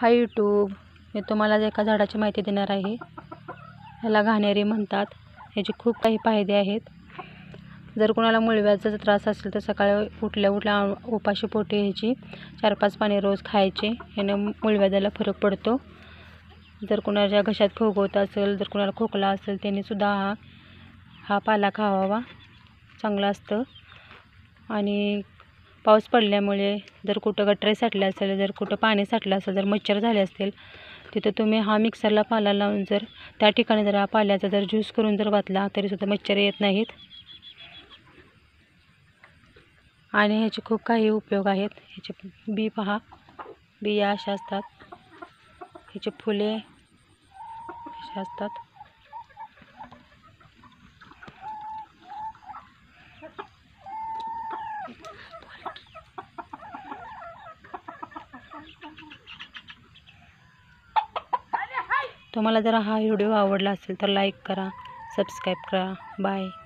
हा यूट्यूब मी तुम्हाला एका झाडाची माहिती देणार आहे ह्याला घाणेरी म्हणतात ह्याचे खूप काही फायदे आहेत जर कोणाला मुळव्याचा त्रास असेल तर सकाळी उठल्या उठल्या उपाशी पोटी ह्याची चार पाच पाने रोज खायचे याने मुळव्याजाला फरक पडतो जर कोणाच्या घशात खोगवत असेल जर कोणाला खोकला असेल त्यानेसुद्धा हा हा पाला खावावा चांगला असतं आणि पाऊस पडल्यामुळे जर कुठं गटरे साठले असेल जर कुठं पाणी साठलं असेल जर मच्छर झाले असतील तिथं तुम्ही हा मिक्सरला पाला लावून जर त्या ठिकाणी जर हा पाल्याचा जर ज्यूस करून जर वाचला तरीसुद्धा मच्छर येत नाहीत आणि ह्याचे खूप काही उपयोग आहेत ह्याचे बी पहा बिया अशा असतात ह्याचे फुले अशा असतात तुम्हाला जर हा व्हिडिओ आवडला असेल तर लाईक करा सबस्क्राईब करा बाय